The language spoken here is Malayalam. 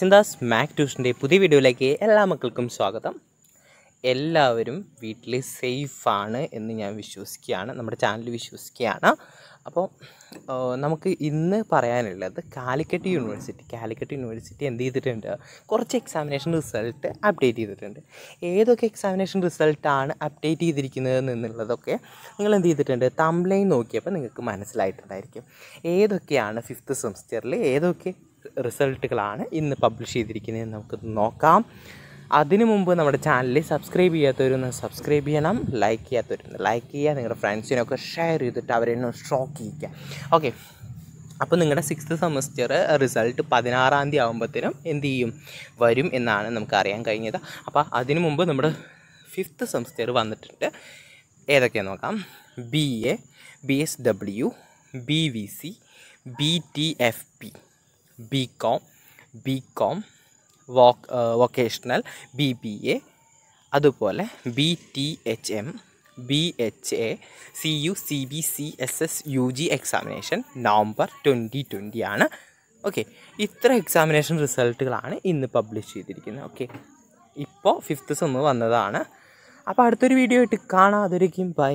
ചിന്താസ് മാക് ട്യൂഷൻ്റെ പുതിയ വീഡിയോയിലേക്ക് എല്ലാ മക്കൾക്കും സ്വാഗതം എല്ലാവരും വീട്ടിൽ സേഫാണ് എന്ന് ഞാൻ വിശ്വസിക്കുകയാണ് നമ്മുടെ ചാനൽ വിശ്വസിക്കുകയാണ് അപ്പോൾ നമുക്ക് ഇന്ന് പറയാനുള്ളത് കാലിക്കറ്റ് യൂണിവേഴ്സിറ്റി കാലിക്കറ്റ് യൂണിവേഴ്സിറ്റി എന്ത് ചെയ്തിട്ടുണ്ട് കുറച്ച് എക്സാമിനേഷൻ റിസൾട്ട് അപ്ഡേറ്റ് ചെയ്തിട്ടുണ്ട് ഏതൊക്കെ എക്സാമിനേഷൻ റിസൾട്ടാണ് അപ്ഡേറ്റ് ചെയ്തിരിക്കുന്നത് എന്നുള്ളതൊക്കെ നിങ്ങൾ എന്ത് ചെയ്തിട്ടുണ്ട് തംലൈൻ നോക്കിയപ്പോൾ നിങ്ങൾക്ക് മനസ്സിലായിട്ടുണ്ടായിരിക്കും ഏതൊക്കെയാണ് ഫിഫ്ത്ത് സെമസ്റ്ററിൽ ഏതൊക്കെ റിസൾട്ടുകളാണ് ഇന്ന് പബ്ലിഷ് ചെയ്തിരിക്കുന്നത് നമുക്ക് നോക്കാം അതിനു മുമ്പ് നമ്മുടെ ചാനലിൽ സബ്സ്ക്രൈബ് ചെയ്യാത്തവരൊന്ന് സബ്സ്ക്രൈബ് ചെയ്യണം ലൈക്ക് ചെയ്യാത്തവരുന്ന് ലൈക്ക് ചെയ്യുക നിങ്ങളുടെ ഫ്രണ്ട്സിനൊക്കെ ഷെയർ ചെയ്തിട്ട് അവരെ ഒന്ന് ഷോക്ക് ചെയ്യിക്കുക ഓക്കെ അപ്പോൾ നിങ്ങളുടെ സിക്സ് സെമസ്റ്റർ റിസൾട്ട് പതിനാറാം തീയതി ആകുമ്പോഴത്തേനും എന്ത് ചെയ്യും വരും എന്നാണ് നമുക്ക് അറിയാൻ കഴിഞ്ഞത് അപ്പോൾ അതിനു മുമ്പ് നമ്മുടെ ഫിഫ്ത്ത് സെമസ്റ്റർ വന്നിട്ടുണ്ട് ഏതൊക്കെയാണ് നോക്കാം B A B S W B V C B T F P B com B com voc vocational B B A അതുപോലെ B T H M B H A C U C B C S S U G examination November twenty twenty ആണ് ഓക്കെ ഇത്ര എക്സാമിനേഷൻ റിസൾട്ടുകളാണ് ഇന്ന് പബ്ലിഷ് ചെയ്തിരിക്കുന്നത് ഓക്കെ ഇപ്പോൾ ഫിഫ്ത്ത് സെമ്മ് വന്നതാണ് അപ്പോൾ അടുത്തൊരു വീഡിയോ ആയിട്ട് കാണാതിരിക്കും ബൈ